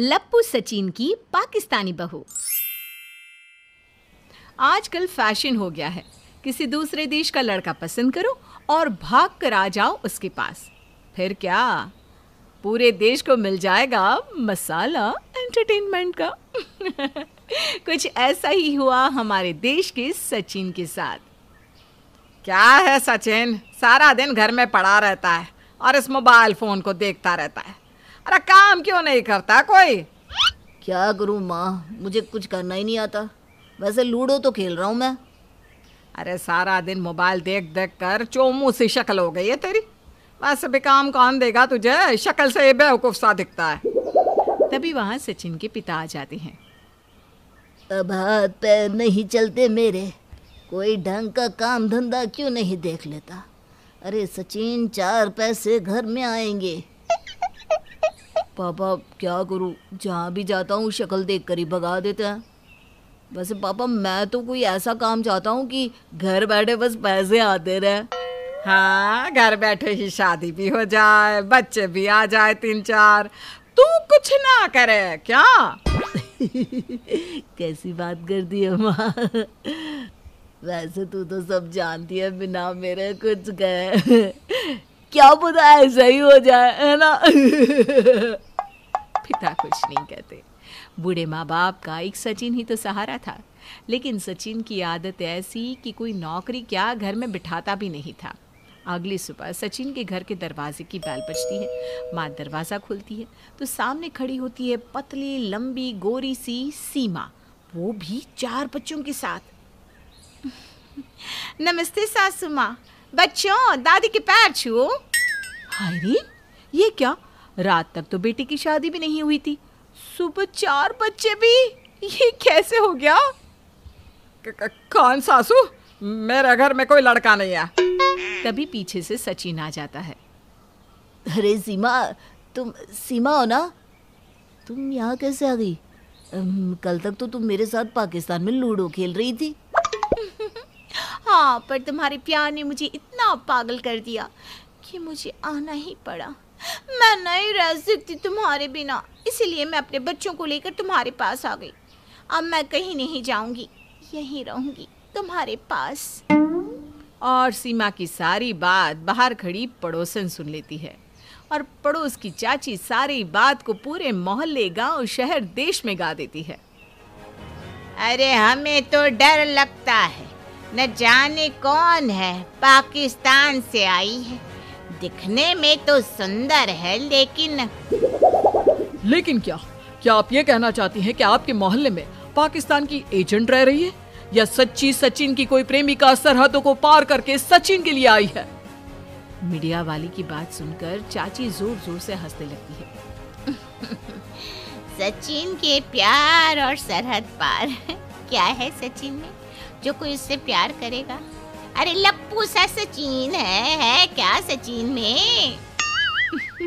लप्पू सचिन की पाकिस्तानी बहू आजकल फैशन हो गया है किसी दूसरे देश का लड़का पसंद करो और भाग कर आ जाओ उसके पास फिर क्या पूरे देश को मिल जाएगा मसाला एंटरटेनमेंट का कुछ ऐसा ही हुआ हमारे देश के सचिन के साथ क्या है सचिन सारा दिन घर में पड़ा रहता है और इस मोबाइल फोन को देखता रहता है अरे काम क्यों नहीं करता कोई क्या करूँ माँ मुझे कुछ करना ही नहीं आता वैसे लूडो तो खेल रहा हूँ मैं अरे सारा दिन मोबाइल देख देख कर चोमू सी शक्ल हो गई है तेरी वैसे भी काम कौन देगा तुझे शक्ल से बेवकूफ सा दिखता है तभी वहाँ सचिन के पिता आ जाते हैं अब हाथ पैर नहीं चलते मेरे कोई ढंग का काम धंधा क्यों नहीं देख लेता अरे सचिन चार पैसे घर में आएंगे पापा क्या करूँ जहाँ भी जाता हूँ शक्ल देख कर ही भगा देते हैं वैसे पापा मैं तो कोई ऐसा काम चाहता हूँ कि घर बैठे बस पैसे आते रहे हाँ घर बैठे ही शादी भी हो जाए बच्चे भी आ जाए तीन चार तू कुछ ना करे क्या कैसी बात कर दी अम्मा वैसे तू तो सब जानती है बिना मेरे कुछ गए क्या पता ऐसा ही हो जाए है ना पिता कुछ नहीं कहते बूढ़े माँ बाप का एक सचिन ही तो सहारा था लेकिन सचिन की आदत ऐसी कि कोई नौकरी क्या घर में बिठाता भी नहीं था अगली सुबह सचिन के घर के दरवाजे की बैल बजती है माँ दरवाज़ा खोलती है तो सामने खड़ी होती है पतली लंबी गोरी सी सीमा वो भी चार बच्चों के साथ नमस्ते सासू माँ बच्चों दादी के पैर छुओ अरे ये क्या रात तक तो बेटी की शादी भी नहीं हुई थी सुबह चार बच्चे भी ये कैसे हो गया कौन सासू मेरे घर में कोई लड़का नहीं है तभी पीछे से सचिन आ जाता है अरे सीमा तुम सीमा हो ना तुम यहाँ कैसे आ गई कल तक तो तुम मेरे साथ पाकिस्तान में लूडो खेल रही थी हाँ पर तुम्हारे प्यार ने मुझे इतना पागल कर दिया कि मुझे आना ही पड़ा मैं नहीं रह सकती तुम्हारे बिना इसीलिए मैं अपने बच्चों को लेकर तुम्हारे पास आ गई अब मैं कहीं नहीं जाऊंगी यहीं रहूंगी तुम्हारे पास और सीमा की सारी बात बाहर खड़ी पड़ोसन सुन लेती है और पड़ोस की चाची सारी बात को पूरे मोहल्ले गांव शहर देश में गा देती है अरे हमें तो डर लगता है न जाने कौन है पाकिस्तान से आई है दिखने में तो सुंदर है लेकिन लेकिन क्या क्या आप ये कहना चाहती हैं कि आपके मोहल्ले में पाकिस्तान की एजेंट रह रही है या सच्ची सचिन की कोई प्रेमिका सरहदों को पार करके सचिन के लिए आई है मीडिया वाली की बात सुनकर चाची जोर जोर से हंसने लगती है सचिन के प्यार और सरहद पार क्या है सचिन में जो कोई उससे प्यार करेगा अरे लप्पू सा सचिन है है क्या सचिन में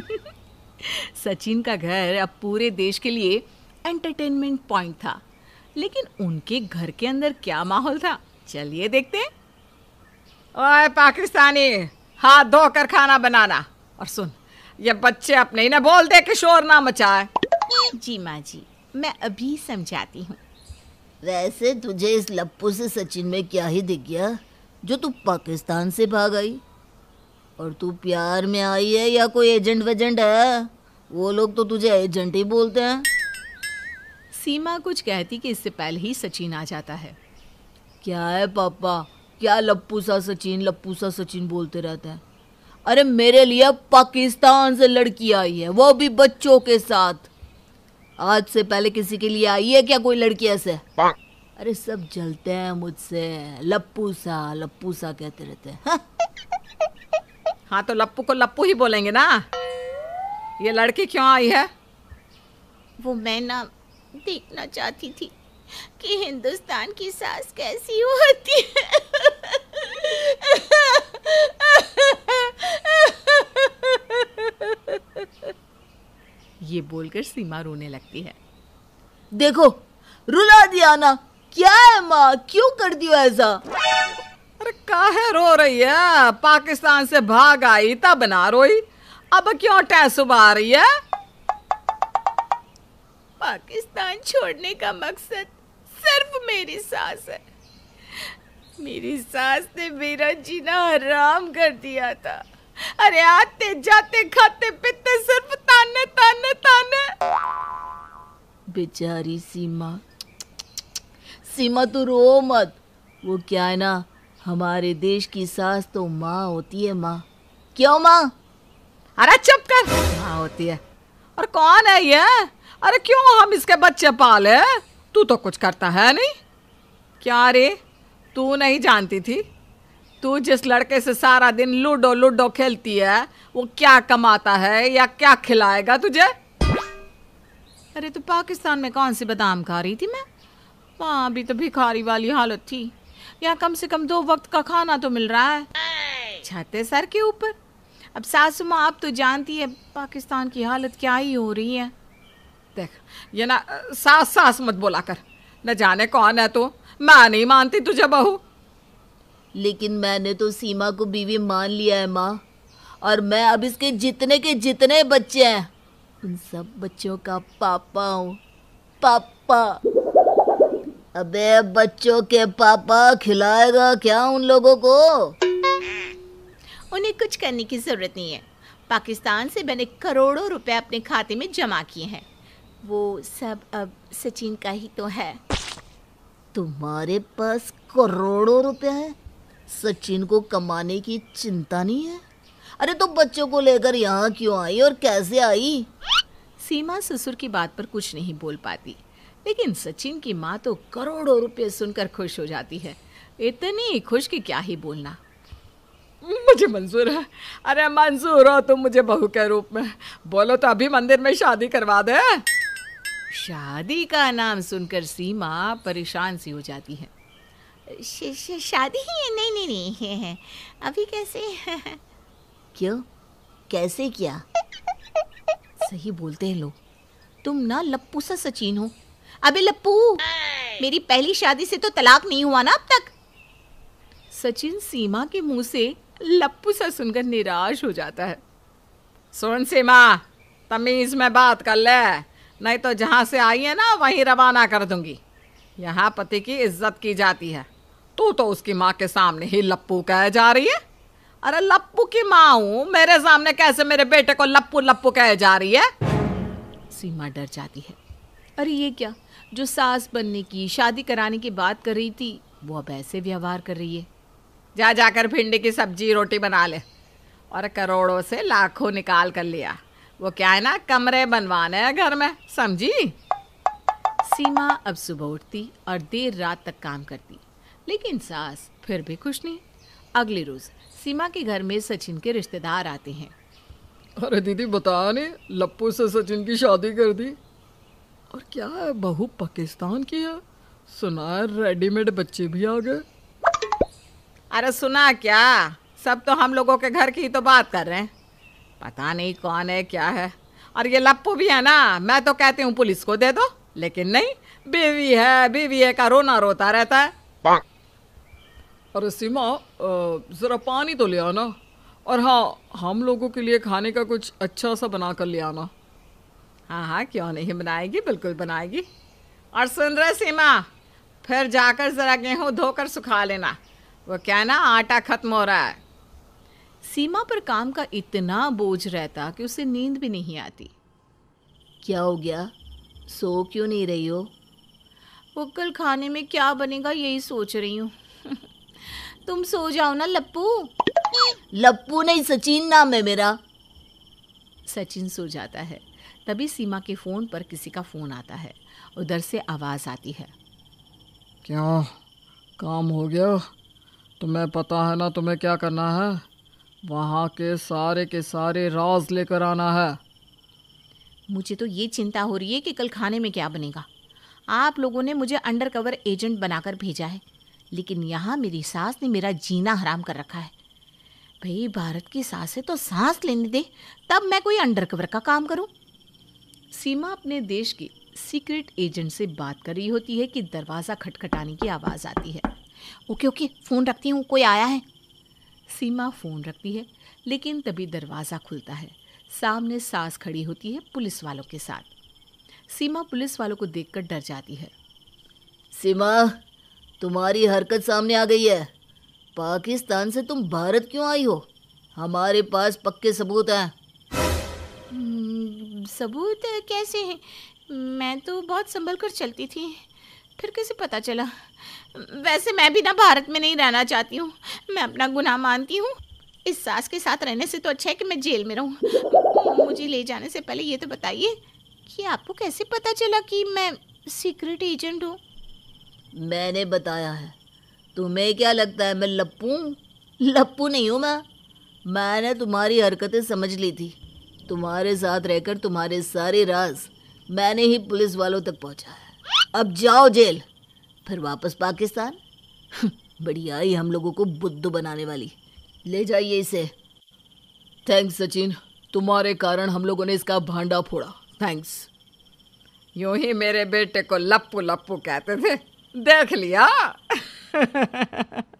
सचिन का घर अब पूरे देश के लिए एंटरटेनमेंट पॉइंट था लेकिन उनके घर के अंदर क्या माहौल था चलिए देखते ओए पाकिस्तानी हाथ धोकर खाना बनाना और सुन ये बच्चे अपने ही ना बोल दे कि शोर ना मचाए जी माँ जी मैं अभी समझाती हूँ वैसे तुझे इस लप्पू से सचिन में क्या ही दिख गया जो तू पाकिस्तान से भाग आई और तू प्यार में आई है या कोई एजेंट वेजेंट है वो लोग तो तुझे एजेंट ही बोलते हैं सीमा कुछ कहती कि इससे पहले ही सचिन आ जाता है क्या है पापा क्या लप्पू सा सचिन लप्पू सा सचिन बोलते रहते हैं अरे मेरे लिए पाकिस्तान से लड़की आई है वो भी बच्चों के साथ आज से पहले किसी के लिए आई है क्या कोई लड़की ऐसे अरे सब जलते हैं मुझसे लप्पू सा लप्पू सा कहते रहते हैं हाँ।, हाँ तो लप्पू को लप्पू ही बोलेंगे ना ये लड़की क्यों आई है वो मैं ना देखना चाहती थी कि हिंदुस्तान की सास कैसी होती है ये बोलकर सीमा रोने लगती है देखो रुला दिया ना क्या है माँ क्यों कर दियो ऐसा अरे काहे रो रही है पाकिस्तान से भाग आई तब बना रोई अब क्यों टैसुब आ रही है पाकिस्तान छोड़ने का मकसद सिर्फ मेरी सास है मेरी सास ने मेरा जीना हराम कर दिया था अरे आते जाते खाते पीते सिर्फ ताने ताने ताने बेचारी सीमा सीमा तू रो मत वो क्या है ना हमारे देश की सास तो माँ होती है माँ क्यों माँ अरे चुप कर माँ होती है और कौन है ये अरे क्यों हम इसके बच्चे पाले तू तो कुछ करता है नहीं क्या रे तू नहीं जानती थी तू जिस लड़के से सारा दिन लूडो लूडो खेलती है वो क्या कमाता है या क्या खिलाएगा तुझे अरे तू पाकिस्तान में कौन सी बादाम खा रही थी मैं वहाँ अभी तो भिखारी वाली हालत थी यहाँ कम से कम दो वक्त का खाना तो मिल रहा है छत है सर के ऊपर अब सासू माँ आप तो जानती है पाकिस्तान की हालत क्या ही हो रही है देख ये ना सास सास मत बोला कर न जाने कौन है तो मैं नहीं मानती तुझे बहू लेकिन मैंने तो सीमा को बीवी मान लिया है माँ और मैं अब इसके जितने के जितने बच्चे हैं उन सब बच्चों का पापा हूँ पापा अबे बच्चों के पापा खिलाएगा क्या उन लोगों को उन्हें कुछ करने की ज़रूरत नहीं है पाकिस्तान से मैंने करोड़ों रुपए अपने खाते में जमा किए हैं वो सब अब सचिन का ही तो है तुम्हारे पास करोड़ों रुपए हैं सचिन को कमाने की चिंता नहीं है अरे तुम तो बच्चों को लेकर यहाँ क्यों आई और कैसे आई सीमा ससुर की बात पर कुछ नहीं बोल पाती लेकिन सचिन की माँ तो करोड़ों रुपये सुनकर खुश हो जाती है इतनी खुश कि क्या ही बोलना मुझे मंजूर है अरे मंजूर हो तुम मुझे बहू के रूप में बोलो तो अभी मंदिर में शादी करवा दे शादी का नाम सुनकर सीमा परेशान सी हो जाती है श, श, शादी ही नहीं नहीं नहीं है अभी कैसे क्यों कैसे क्या सही बोलते हैं लोग तुम ना लप्पू सा सचिन हो अबे लप्पू मेरी पहली शादी से तो तलाक नहीं हुआ ना अब तक सचिन सीमा के मुंह से लप्पू सा सुनकर निराश हो जाता है सुन सीमा तमीज में बात कर ले नहीं तो जहाँ से आई है ना वहीं रवाना कर दूंगी यहाँ पति की इज्जत की जाती है तू तो उसकी माँ के सामने ही लप्पू कह जा रही है अरे लप्पू की माँ हूँ मेरे सामने कैसे मेरे बेटे को लप्पू लप्पू कह जा रही है सीमा डर जाती है अरे ये क्या जो सास बनने की शादी कराने की बात कर रही थी वो अब ऐसे व्यवहार कर रही है जा जाकर भिंडी की सब्जी रोटी बना ले और करोड़ों से लाखों निकाल कर लिया वो क्या है ना कमरे बनवाने हैं घर में समझी सीमा अब सुबह उठती और देर रात तक काम करती लेकिन सास फिर भी खुश नहीं अगले रोज सीमा के घर में सचिन के रिश्तेदार आते हैं अरे दीदी बता नहीं लप्पू से सचिन की शादी कर दी और क्या है बहू पाकिस्तान की है सुना है रेडीमेड बच्चे भी आ गए अरे सुना क्या सब तो हम लोगों के घर की ही तो बात कर रहे हैं पता नहीं कौन है क्या है और ये लप्पू भी है ना मैं तो कहती हूँ पुलिस को दे दो लेकिन नहीं बीवी है बीवी है का रोना रोता रहता है अरे सीमा ज़रा पानी तो ले आना और हाँ हम लोगों के लिए खाने का कुछ अच्छा सा बना कर ले आना हाँ हाँ क्यों नहीं बनाएगी बिल्कुल बनाएगी और सुन रहे सीमा फिर जाकर ज़रा गेहूँ धोकर सुखा लेना वो क्या ना आटा खत्म हो रहा है सीमा पर काम का इतना बोझ रहता कि उसे नींद भी नहीं आती क्या हो गया सो क्यों नहीं रही हो वो कल खाने में क्या बनेगा यही सोच रही हूँ तुम सो जाओ ना लप्पू लप्पू नहीं सचिन नाम है मेरा सचिन सो जाता है तभी सीमा के फ़ोन पर किसी का फ़ोन आता है उधर से आवाज़ आती है क्यों काम हो गया तुम्हें पता है ना तुम्हें क्या करना है वहाँ के सारे के सारे राज लेकर आना है मुझे तो ये चिंता हो रही है कि कल खाने में क्या बनेगा आप लोगों ने मुझे अंडरकवर एजेंट बनाकर भेजा है लेकिन यहाँ मेरी सास ने मेरा जीना हराम कर रखा है भाई भारत की सासें तो सांस लेने दे तब मैं कोई अंडरकवर का काम करूँ सीमा अपने देश के सीक्रेट एजेंट से बात कर रही होती है कि दरवाज़ा खटखटाने की आवाज़ आती है ओके ओके फ़ोन रखती हूँ कोई आया है सीमा फ़ोन रखती है लेकिन तभी दरवाज़ा खुलता है सामने सास खड़ी होती है पुलिस वालों के साथ सीमा पुलिस वालों को देखकर डर जाती है सीमा तुम्हारी हरकत सामने आ गई है पाकिस्तान से तुम भारत क्यों आई हो हमारे पास पक्के सबूत हैं सबूत कैसे हैं मैं तो बहुत संभल कर चलती थी फिर कैसे पता चला वैसे मैं भी ना भारत में नहीं रहना चाहती हूँ मैं अपना गुनाह मानती हूँ इस सास के साथ रहने से तो अच्छा है कि मैं जेल में रहूँ मुझे ले जाने से पहले ये तो बताइए कि आपको कैसे पता चला कि मैं सीक्रेट एजेंट हूँ मैंने बताया है तुम्हें क्या लगता है मैं लप्पू लप्पू नहीं हूँ मैं मैंने तुम्हारी हरकतें समझ ली थी तुम्हारे साथ रहकर तुम्हारे सारे राज मैंने ही पुलिस वालों तक पहुंचाया अब जाओ जेल फिर वापस पाकिस्तान बड़ी आई हम लोगों को बुद्धू बनाने वाली ले जाइए इसे थैंक्स सचिन तुम्हारे कारण हम लोगों ने इसका भांडा फोड़ा थैंक्स यूं ही मेरे बेटे को लप्पू लप्पू कहते थे देख लिया